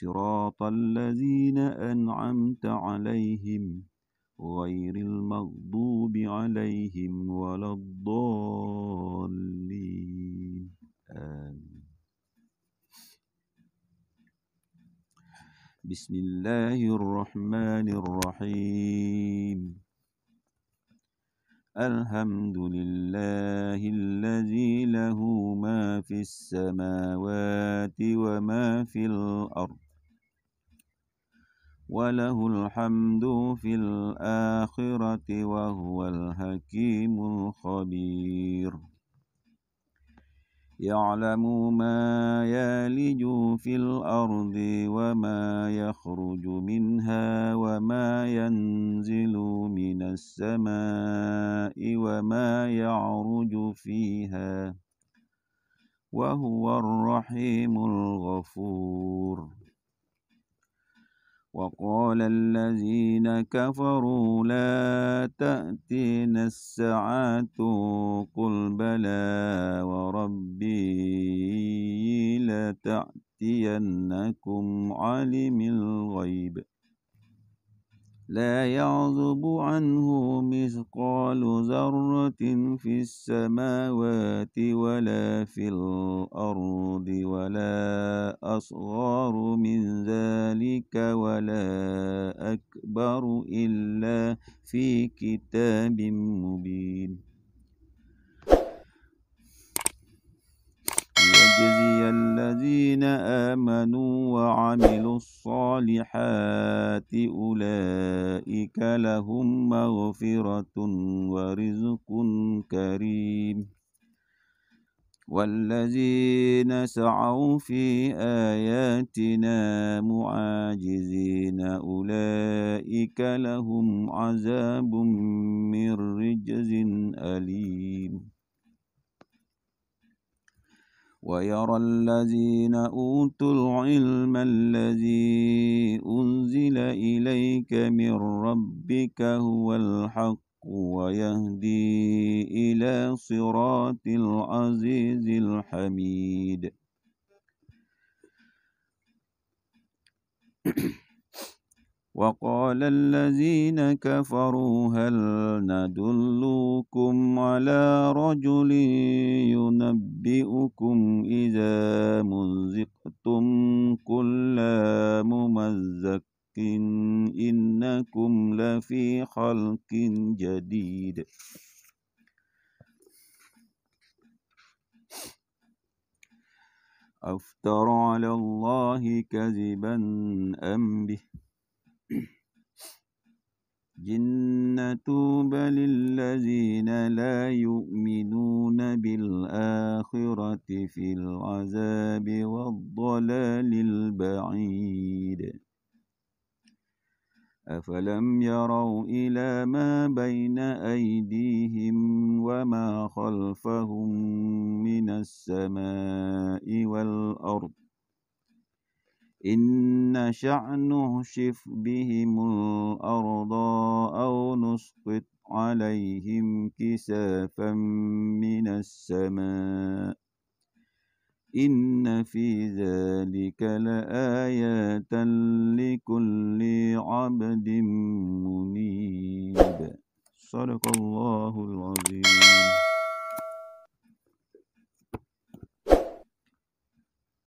صراط الذين أنعمت عليهم غير المغضوب عليهم ولا الضالين آمين بسم الله الرحمن الرحيم الحمد لله الذي له ما في السماوات وما في الأرض وله الحمد في الآخرة وهو الحكيم الخبير يعلم ما يلج في الأرض وما يخرج منها وما ينزل من السماء وما يعرج فيها وهو الرحيم الغفور وقال الذين كفروا لا تأتين الساعة قل بلى وربي لتأتينكم عالم الغيب لا يعزب عنه مثقال ذرة في السماوات ولا في الأرض ولا أصغر من ذلك ولا أكبر إلا في كتاب مبين ليجزي الذي آمنوا وعملوا الصالحات أولئك لهم مغفرة ورزق كريم والذين سعوا في آياتنا معاجزين أولئك لهم عذاب من رجز أليم ويرى الذين أوتوا العلم الذي أنزل إليك من ربك هو الحق ويهدي إلى صراط العزيز الحميد وقال الذين كفروا هل ندلكم على رجل ينبئكم إذا مزقتم كل ممزق إنكم لفي خلق جديد أفتر على الله كذبا أم به جنة بل الذين لا يؤمنون بالآخرة في العذاب والضلال البعيد أفلم يروا إلى ما بين أيديهم وما خلفهم من السماء والأرض إن نشأ نهشف بهم الأرض أو نسقط عليهم كسافا من السماء إن في ذلك لآيات لكل عبد منيب صدق الله العظيم